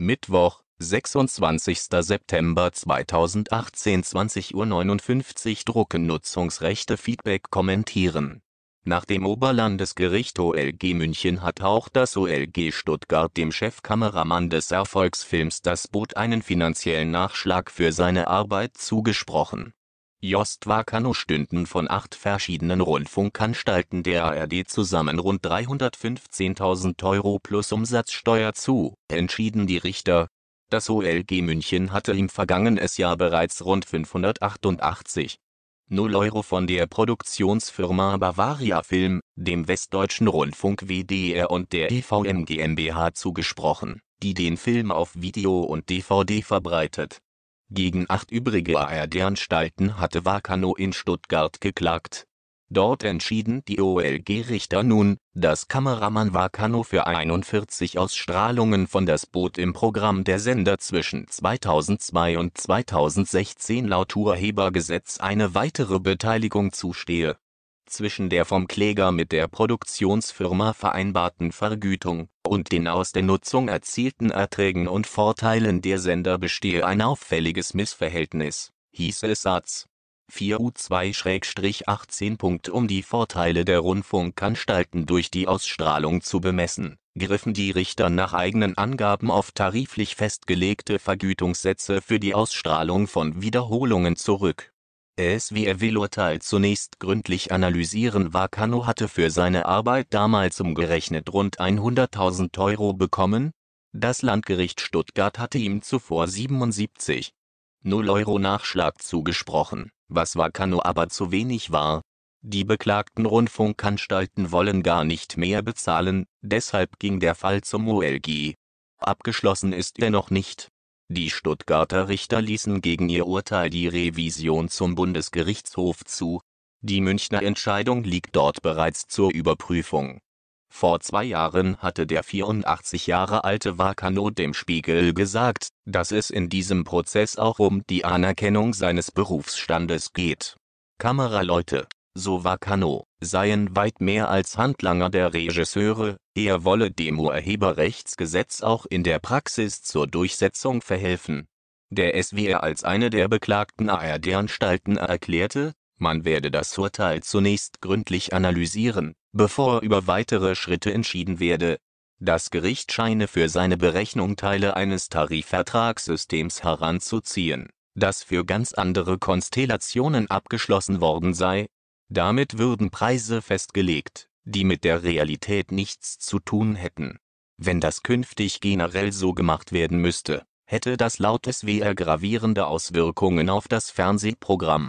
Mittwoch, 26. September 2018 20.59 Uhr Drucken Nutzungsrechte Feedback kommentieren nach dem Oberlandesgericht OLG München hat auch das OLG Stuttgart dem Chefkameramann des Erfolgsfilms Das Boot einen finanziellen Nachschlag für seine Arbeit zugesprochen Jost Wakano stünden von acht verschiedenen Rundfunkanstalten der ARD zusammen rund 315.000 Euro plus Umsatzsteuer zu, entschieden die Richter. Das OLG München hatte im vergangenen Jahr bereits rund 588 0 Euro von der Produktionsfirma Bavaria Film, dem Westdeutschen Rundfunk WDR und der EVM GmbH zugesprochen, die den Film auf Video und DVD verbreitet gegen acht übrige ARD-Anstalten hatte Wakano in Stuttgart geklagt. Dort entschieden die OLG-Richter nun, dass Kameramann Wakano für 41 Ausstrahlungen von Das Boot im Programm der Sender zwischen 2002 und 2016 laut Urhebergesetz eine weitere Beteiligung zustehe. Zwischen der vom Kläger mit der Produktionsfirma vereinbarten Vergütung und den aus der Nutzung erzielten Erträgen und Vorteilen der Sender bestehe ein auffälliges Missverhältnis, hieß es Satz 4u2-18. Um die Vorteile der Rundfunkanstalten durch die Ausstrahlung zu bemessen, griffen die Richter nach eigenen Angaben auf tariflich festgelegte Vergütungssätze für die Ausstrahlung von Wiederholungen zurück es wie er will Urteil zunächst gründlich analysieren. Wakano hatte für seine Arbeit damals umgerechnet rund 100.000 Euro bekommen. Das Landgericht Stuttgart hatte ihm zuvor 77 0 Euro Nachschlag zugesprochen, was Wakano aber zu wenig war. Die beklagten Rundfunkanstalten wollen gar nicht mehr bezahlen, deshalb ging der Fall zum OLG. Abgeschlossen ist er noch nicht, die Stuttgarter Richter ließen gegen ihr Urteil die Revision zum Bundesgerichtshof zu, die Münchner Entscheidung liegt dort bereits zur Überprüfung. Vor zwei Jahren hatte der 84 Jahre alte Wakano dem Spiegel gesagt, dass es in diesem Prozess auch um die Anerkennung seines Berufsstandes geht. Kameraleute so war Kano, seien weit mehr als Handlanger der Regisseure, er wolle dem Urheberrechtsgesetz auch in der Praxis zur Durchsetzung verhelfen. Der SWR als eine der beklagten ARD-Anstalten erklärte, man werde das Urteil zunächst gründlich analysieren, bevor über weitere Schritte entschieden werde. Das Gericht scheine für seine Berechnung Teile eines Tarifvertragssystems heranzuziehen, das für ganz andere Konstellationen abgeschlossen worden sei damit würden Preise festgelegt, die mit der Realität nichts zu tun hätten. Wenn das künftig generell so gemacht werden müsste, hätte das laut SWR gravierende Auswirkungen auf das Fernsehprogramm